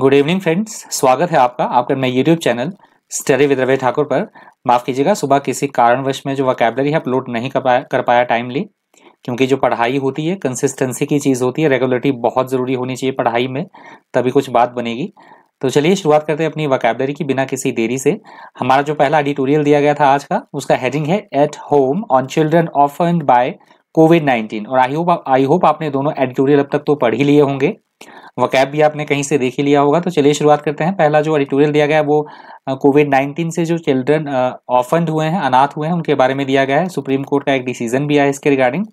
Good evening friends स्वागत है आपका आपका मैं YouTube channel study with Ravi Thakur पर माफ़ कीजिएगा सुबह किसी कारणवश में जो वकैबलरी है अपलोड नहीं कर पाया कर पाया टाइमली क्योंकि जो पढ़ाई होती है कंसिस्टेंसी की चीज़ होती है रेगुलरिटी बहुत ज़रूरी होनी चाहिए पढ़ाई में तभी कुछ बात बनेगी तो चलिए शुरुआत करते हैं अपनी वकेबलरी की बिना किसी देरी से हमारा जो पहला एडिटोरियल दिया गया था आज का उसका हेडिंग है at home on children and by COVID nineteen और आई होप आई होप आपने दोनों एडिटोरियल अब तक तो पढ़ ही लिए होंगे वकैब भी आपने कहीं से देख ही लिया होगा तो चलिए शुरुआत करते हैं पहला जो एडिटोरियल दिया गया है वो कोविड नाइन्टीन से जो चिल्ड्रन ऑफेंड हुए हैं अनाथ हुए हैं उनके बारे में दिया गया है सुप्रीम कोर्ट का एक डिसीजन भी आया इसके रिगार्डिंग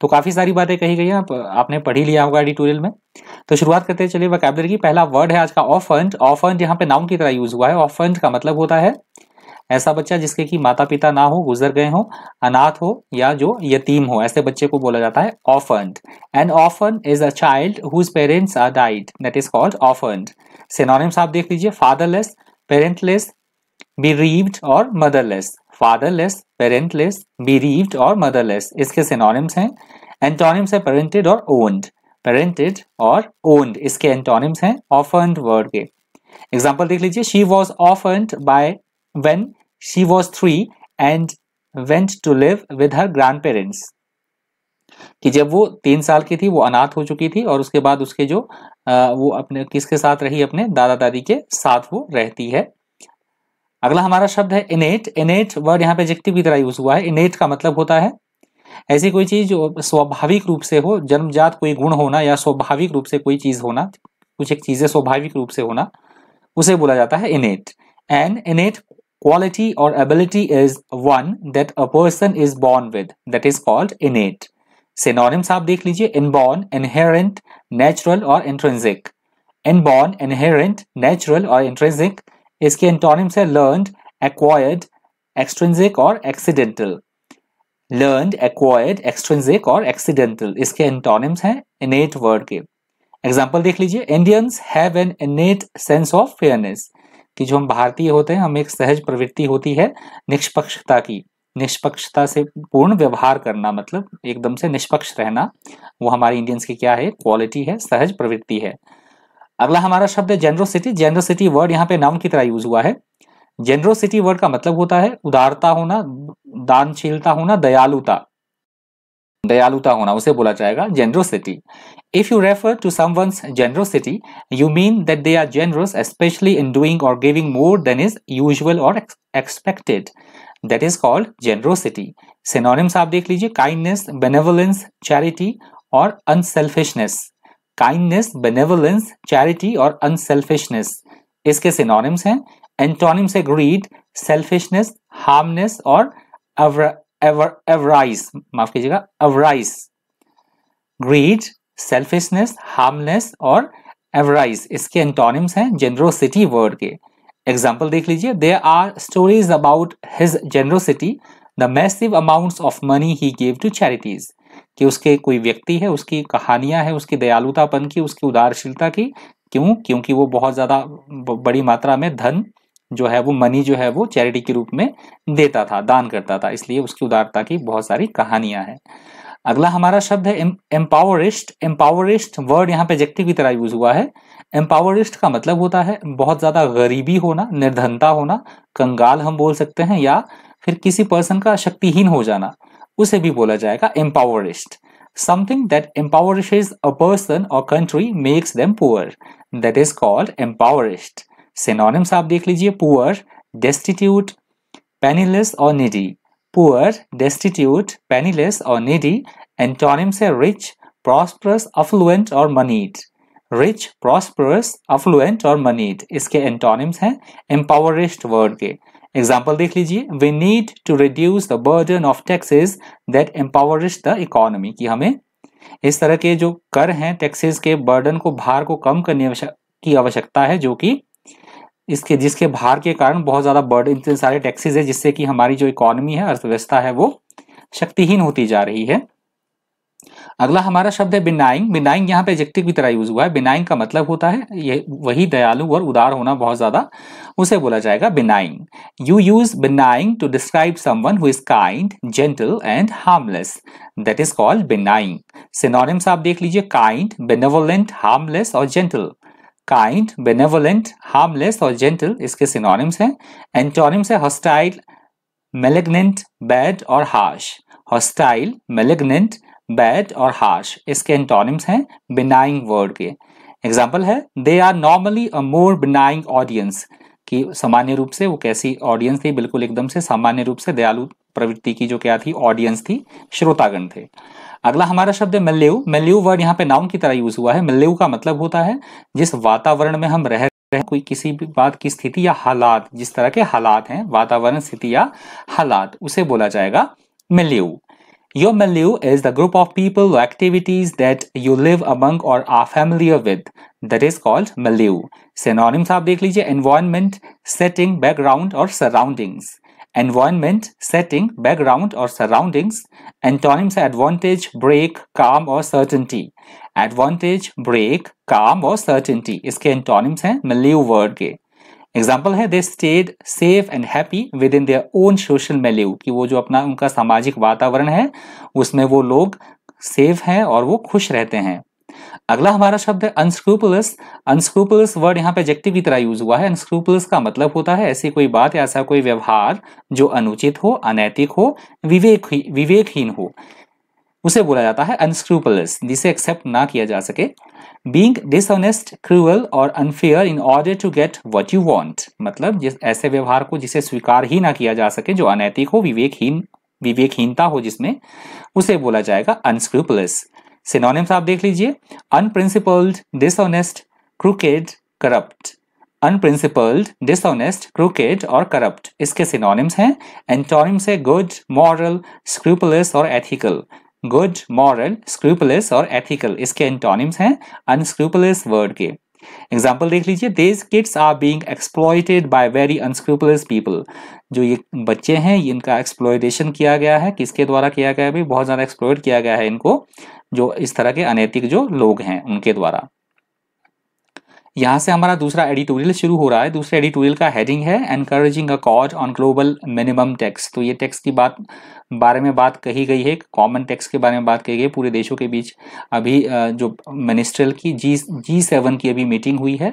तो काफ़ी सारी बातें कही गई हैं आप, आपने पढ़ी लिया होगा एडिटोरियल में तो शुरुआत करते हैं चलिए वकैबलर की पहला वर्ड है आज का ऑफंड ऑफंड यहाँ पे नाउन की तरह यूज़ हुआ है फंड का मतलब होता है ऐसा बच्चा जिसके कि माता पिता ना हो गुजर गए हो अनाथ हो या जो यतीम हो ऐसे बच्चे को बोला जाता है orphaned and orphan is a child whose parents are died that is called orphaned synonyms आप देख लीजिए फादरलेस पेरेंटलेस बिरीव्ड और मदरलेस फादरलेस पेरेंटलेस बिरीव्ड और मदरलेस इसके सिनोनिम्स हैं एंटोनिम्स है पेरेंटेड और ओन्ड पेरेंटेड और ओन्ड इसके एंटोनिम्स हैं ऑफंड वर्ड के एग्जाम्पल देख लीजिए she was orphaned by when she was three and went to live with her grandparents. कि जब वो तीन साल की थी वो अनाथ हो चुकी थी और उसके बाद उसके जो आ, वो अपने किसके साथ रही अपने दादा दादी के साथ वो रहती है अगला हमारा शब्द है इनेट इनेट वर्ड यहाँ पे एडजेक्टिव की तरह यूज हुआ है इनेट का मतलब होता है ऐसी कोई चीज जो स्वाभाविक रूप से हो जन्मजात कोई गुण होना या स्वाभाविक रूप से कोई चीज होना कुछ एक चीजें स्वाभाविक रूप से होना उसे बोला जाता है innate and innate quality or ability is one that a person is born with that is called innate synonyms आप देख लीजिए इनबॉर्न इनहेरेंट नेचुरल और इंट्रेंसिक इनबॉर्न इनहेरेंट नेचुरल और इंट्रेंसिक इसके इंटोनिम्स है लर्नड एक्वायर्ड एक्सट्रेंसिक और accidental learned acquired extrinsic और accidental इसके इंटोनिम्स हैं इनेट वर्ड के एग्जाम्पल देख लीजिए Indians have an innate sense of fairness कि जो हम भारतीय होते हैं हमें एक सहज प्रवृत्ति होती है निष्पक्षता की निष्पक्षता से पूर्ण व्यवहार करना मतलब एकदम से निष्पक्ष रहना वो हमारे इंडियंस की क्या है क्वालिटी है सहज प्रवृत्ति है अगला हमारा शब्द है जेनरोसिटी जेनरोसिटी वर्ड यहाँ पे नाउन की तरह यूज हुआ है जेनरोसिटी वर्ड का मतलब होता है उदारता होना दानशीलता होना दयालुता दयालुता होना उसे बोला जाएगा generosity If you refer to someone's generosity, you mean that they are generous, especially in doing or giving more than is usual or ex expected. That is called generosity. Synonyms आप देख लीजिए kindness, benevolence, charity और unselfishness. Kindness, benevolence, charity और unselfishness. इसके synonyms हैं antonyms है greed, selfishness, harmness और avarice. माफ कीजिएगा avarice. Greed, सेल्फिशनेस हार्मलेस और एवराइज इसके एंटोनिम्स हैं जेनरोसिटी वर्ड के एग्जाम्पल देख लीजिए there are stories about his generosity the massive amount of money he gave to charities कि उसके कोई व्यक्ति है उसकी कहानियां हैं उसकी दयालुतापन की उसकी उदारशीलता की क्यों क्योंकि वो बहुत ज़्यादा बड़ी मात्रा में धन जो है वो मनी जो है वो चैरिटी के रूप में देता था दान करता था इसलिए उसकी उदारता की बहुत सारी कहानियां हैं अगला हमारा शब्द है एम्पावरिस्ट एम्पावरिस्ट वर्ड यहाँ पे जेक्टिव की तरह यूज हुआ है एम्पावरिस्ट का मतलब होता है बहुत ज्यादा गरीबी होना निर्धनता होना कंगाल हम बोल सकते हैं या फिर किसी पर्सन का शक्तिहीन हो जाना उसे भी बोला जाएगा impoverished something that impoverishes a person और country makes them poor that is called impoverished synonyms आप देख लीजिए पुअर डेस्टिट्यूट पेनिलेस और needy poor, destitute, penniless or needy. Antonyms are rich, prosperous, affluent or moneyed. Rich prosperous affluent और moneyed इसके antonyms हैं एम्पावरिस्ट word के example देख लीजिए we need to reduce the burden of taxes that impoverished the economy कि हमें इस तरह के जो कर हैं टैक्सेस के बर्डन को भार को कम करने की आवश्यकता है जो कि इसके जिसके भार के कारण बहुत ज़्यादा बर्ड इतने सारे टैक्सेस है जिससे कि हमारी जो इकोनॉमी है अर्थव्यवस्था है वो शक्तिहीन होती जा रही है अगला हमारा शब्द है बिनाइंग बिनाइंग यहाँ पे एजेक्टिव की तरह यूज हुआ है बिनाइंग का मतलब होता है ये वही दयालु और उदार होना बहुत ज़्यादा उसे बोला जाएगा benign you use benign to describe someone who is kind gentle and harmless that is called benign synonyms आप देख लीजिए काइंड बेनोवलेंट हार्मलेस और जेंटल काइंड बेनेवलेंट हार्मलेस और जेंटल इसके सिनोनिम्स हैं एंटोनिम्स है हॉस्टाइल मेलेग्नेंट बैड और harsh hostile malignant bad और हार्श इसके एंटोनिम्स हैं बिनाइंग वर्ड के एग्जाम्पल है they are normally a more benign audience कि सामान्य रूप से वो कैसी ऑडियंस थी बिल्कुल एकदम से सामान्य रूप से दयालु प्रवृत्ति की जो क्या थी ऑडियंस थी श्रोतागण थे अगला हमारा शब्द है मिल्लेव मिल्लेव वर्ड यहाँ पे नाउन की तरह यूज हुआ है मिल्लेव का मतलब होता है जिस वातावरण में हम रह रहे कोई किसी भी बात की स्थिति या हालात जिस तरह के हालात हैं वातावरण स्थिति या हालात उसे बोला जाएगा मिल्लेव यो milieu is the group of people activities that you live among और are family with with. Is called called milieu. आप देख लीजिए एनवायरमेंट सेटिंग बैकग्राउंड और सराउंडिंग्स एनवायरमेंट सेटिंग बैकग्राउंड और surroundings. Antonyms are advantage, break, calm or certainty. Advantage break calm और certainty इसके antonyms हैं milieu word के एग्जाम्पल है they stayed safe and happy within their own social milieu कि वो जो अपना उनका सामाजिक वातावरण है उसमें वो लोग सेफ हैं और वो खुश रहते हैं अगला हमारा शब्द है अनस्क्रूपलस अनस्क्रूपलस वर्ड यहाँ पे एजेक्टिव की तरह यूज हुआ है अनस्क्रूपलस का मतलब होता है ऐसी कोई बात या ऐसा कोई व्यवहार जो अनुचित हो अनैतिक हो विवेक विवेकहीन हो उसे बोला जाता है अनस्क्रूपलस जिसे एक्सेप्ट ना किया जा सके बींग डिसऑनेस्ट क्रूअल और unfair in order to get what you want मतलब जिस ऐसे व्यवहार को जिसे स्वीकार ही ना किया जा सके जो अनैतिक हो विवेकहीन विवेकहीनता हो जिसमें उसे बोला जाएगा अनस्क्रूपलस सिनोनिम्स आप देख लीजिए unprincipled dishonest crooked corrupt unprincipled dishonest crooked और करप्ट इसके सिनोनिम्स हैं एंटोनिम्स है गुड मॉरल स्क्रूपलेस और एथिकल गुड मॉरल स्क्रूपलेस और एथिकल इसके एंटोनिम्स हैं अनस्क्रूपलेस वर्ड के एग्जाम्पल देख लीजिए these kids are being exploited by very unscrupulous people जो ये बच्चे हैं इनका एक्सप्लॉयटेशन किया गया है किसके द्वारा किया गया है भी? बहुत ज़्यादा एक्सप्लॉयट किया गया है इनको जो इस तरह के अनैतिक जो लोग हैं उनके द्वारा यहाँ से हमारा दूसरा एडिटोरियल शुरू हो रहा है दूसरे एडिटोरियल का हेडिंग है encouraging a cause on global minimum tax तो ये टैक्स की बात बारे में बात कही गई है कॉमन टैक्स के बारे में बात कही गई पूरे देशों के बीच अभी जो मिनिस्ट्रियल की जी जी सेवन की अभी मीटिंग हुई है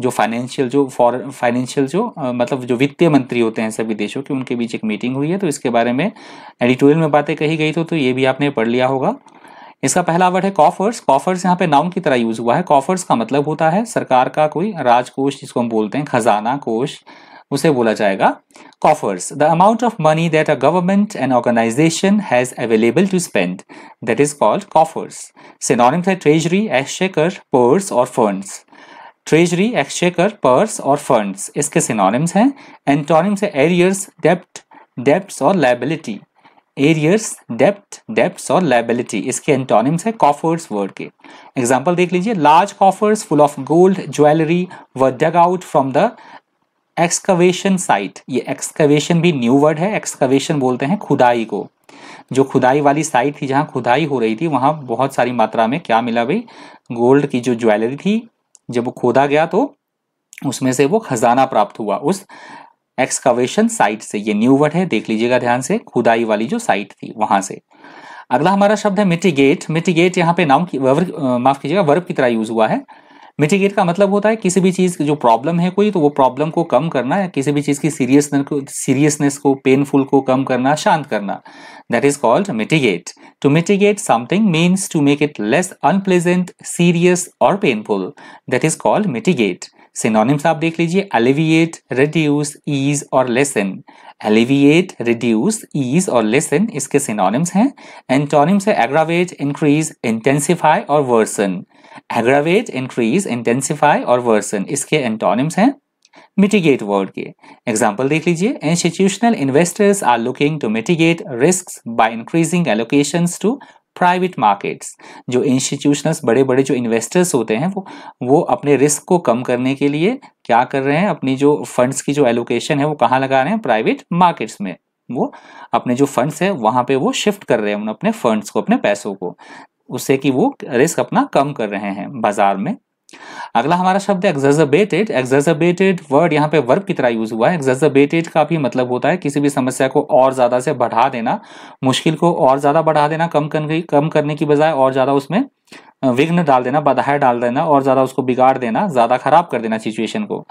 जो फाइनेंशियल जो फॉर फाइनेंशियल जो मतलब जो वित्तीय मंत्री होते हैं सभी देशों के उनके बीच एक मीटिंग हुई है तो इसके बारे में एडिटोरियल में बातें कही गई तो, तो ये भी आपने पढ़ लिया होगा इसका पहला वर्ड है कॉफर्स कॉफर्स यहाँ पे नाउन की तरह यूज हुआ है कॉफर्स का मतलब होता है सरकार का कोई राजकोष जिसको हम बोलते हैं खजाना कोष उसे बोला जाएगा coffers the amount of money that a government and organisation has available to spend that is called coffers synonyms है ट्रेजरी एक्सचेकर पर्स और फंड्स ट्रेजरी एक्सचेकर पर्स और फंड्स इसके सिनोनिम्स हैं एंटोनिम्स है एरियर्स डेप्ट डेप्ट और लाइबिलिटी एरियर्स डेप्थ डेप्थ और liability इसके antonyms है कॉफर्स वर्ड के एग्जाम्पल देख लीजिए large coffers full of gold jewellery व डग out from the excavation site ये एक्सकवेशन भी न्यू वर्ड है एक्सकवेशन बोलते हैं खुदाई को जो खुदाई वाली साइट थी जहाँ खुदाई हो रही थी वहाँ बहुत सारी मात्रा में क्या मिला भाई गोल्ड की जो ज्वेलरी थी जब वो खोदा गया तो उसमें से वो खजाना प्राप्त हुआ उस एक्सकवेशन साइट से ये न्यू वर्ड है देख लीजिएगा ध्यान से खुदाई वाली जो साइट थी वहां से अगला हमारा शब्द है मिटिगेट मिटिगेट यहाँ पे नाम की माफ कीजिएगा वर्ब की तरह यूज हुआ है मिटिगेट का मतलब होता है किसी भी चीज़ की जो प्रॉब्लम है कोई तो वो प्रॉब्लम को कम करना या किसी भी चीज़ की सीरियसनेस को सीरियसनेस को पेनफुल को कम करना शांत करना that is called mitigate to mitigate something means to make it less unpleasant serious और painful that is called mitigate synonyms आप देख लीजिए एलिविएट रिड्यूस ईज और लेसन एलिविएट रिड्यूस ईज और लेसन इसके सिनोनिम्स हैं एंटोनिम्स है एग्रावेट इंक्रीज इंटेंसिफाई और वर्सन एग्रावेट इंक्रीज इंटेंसिफाई और वर्सन इसके एंटोनिम्स हैं मिटिगेट वर्ड के एग्जाम्पल देख लीजिए institutional investors are looking to mitigate risk by increasing allocation to private markets जो इंस्टीट्यूशनल्स बड़े बड़े जो इन्वेस्टर्स होते हैं वो वो अपने रिस्क को कम करने के लिए क्या कर रहे हैं अपनी जो फंड्स की जो एलोकेशन है वो कहाँ लगा रहे हैं प्राइवेट मार्केट्स में वो अपने जो फंड्स है वहाँ पे वो शिफ्ट कर रहे हैं उन अपने फंड्स को अपने पैसों को उससे कि वो रिस्क अपना कम कर रहे हैं बाजार में अगला हमारा शब्द एग्जेजबेटेड एग्जेजबेटेड वर्ड यहाँ पे वर्ब की तरह यूज हुआ है एग्जेजबेटेड का भी मतलब होता है किसी भी समस्या को और ज़्यादा से बढ़ा देना मुश्किल को और ज़्यादा बढ़ा देना कम करने कम करने की बजाय और ज़्यादा उसमें विघ्न डाल देना बाधाएं डाल देना और ज़्यादा उसको बिगाड़ देना ज़्यादा खराब कर देना सिचुएशन को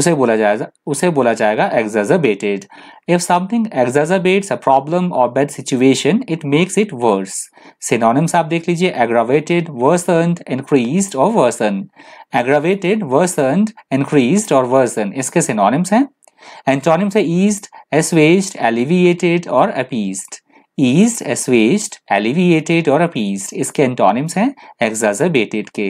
उसे बोला जाएगा उसे बोला जाएगा exacerbated if something exacerbates a problem और bad situation it makes it worse synonyms आप देख लीजिए एग्रावेटेड वर्सन इंक्रीज और वर्सन एग्रावेटेड वर्सन इंक्रीज और वर्सन इसके सिनोनिम्स हैं एंटोनिम्स है ईस्ट एसवेस्ट एलिविएटेड और अपीस्ड ईस्ट एसवेस्ट एलिविएटेड और अपीस्ड इसके एंटोनिम्स हैं एग्जाजर्बेटेड के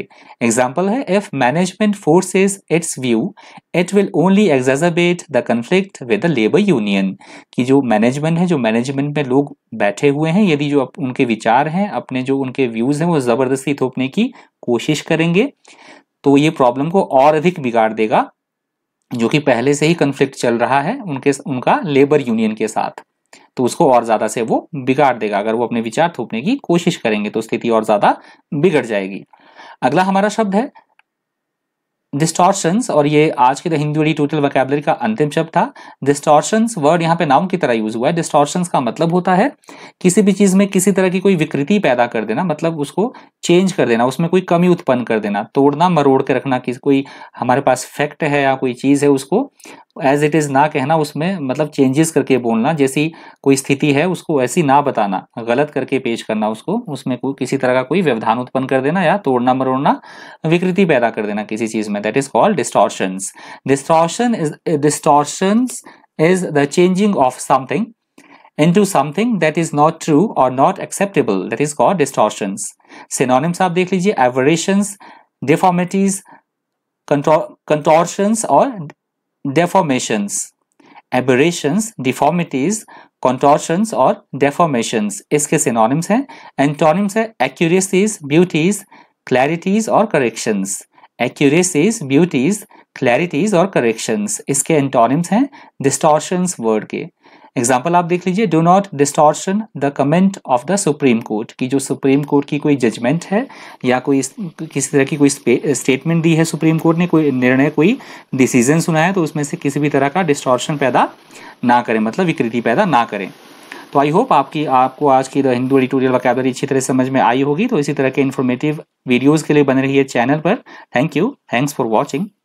एग्जाम्पल है if management forces its view it will only exacerbate the conflict with the labour union कि जो मैनेजमेंट है जो मैनेजमेंट में लोग बैठे हुए हैं यदि जो उनके विचार हैं अपने जो उनके व्यूज़ हैं वो ज़बरदस्ती थोपने की कोशिश करेंगे तो ये प्रॉब्लम को और अधिक बिगाड़ देगा जो कि पहले से ही कन्फ्लिक्ट चल रहा है उनके उनका लेबर यूनियन के साथ तो उसको और ज़्यादा से वो बिगाड़ देगा अगर वो अपने विचार थोपने की कोशिश करेंगे तो स्थिति और ज़्यादा बिगड़ जाएगी अगला हमारा शब्द है डिस्टॉर्शंस और ये आज के द हिंदू टोटल वैकेबलरी का अंतिम शब्द था डिस्टॉर्शंस वर्ड यहाँ पे नाउन की तरह यूज हुआ है डिस्टॉर्शंस का मतलब होता है किसी भी चीज़ में किसी तरह की कोई विकृति पैदा कर देना मतलब उसको चेंज कर देना उसमें कोई कमी उत्पन्न कर देना तोड़ना मरोड़ के रखना कि कोई हमारे पास फैक्ट है या कोई चीज़ है उसको एज इट इज़ ना कहना उसमें मतलब चेंजेस करके बोलना जैसी कोई स्थिति है उसको ऐसी ना बताना गलत करके पेश करना उसको उसमें कोई किसी तरह का कोई व्यवधान उत्पन्न कर देना या तोड़ना मरोड़ना विकृति पैदा कर देना किसी चीज़ में that is called distortions distortion is distortions is the changing of something to something that is not true और not acceptable that is called distortions synonyms आप देख लीजिए एवरेशंस डिफॉर्मिटीज कंटोर्शंस और deformations aberrations deformities contortions और deformations इसके synonyms हैं antonyms है accuracies beauties clarities और corrections accuracies beauties clarities और corrections इसके antonyms हैं distortions word के एग्जाम्पल आप देख लीजिए do not distortion the comment of the supreme court की जो सुप्रीम कोर्ट की कोई जजमेंट है या कोई किसी तरह की कोई स्टेटमेंट दी है सुप्रीम कोर्ट ने कोई निर्णय कोई डिसीजन सुनाया तो उसमें से किसी भी तरह का डिस्टॉर्शन पैदा ना करें मतलब विकृति पैदा ना करें तो आई होप आपकी आपको आज की द हिंदू एडिटोरियल वकैबरी अच्छी तरह समझ में आई होगी तो इसी तरह के इन्फॉर्मेटिव वीडियोज़ के लिए बने रही है चैनल पर thank you thanks for watching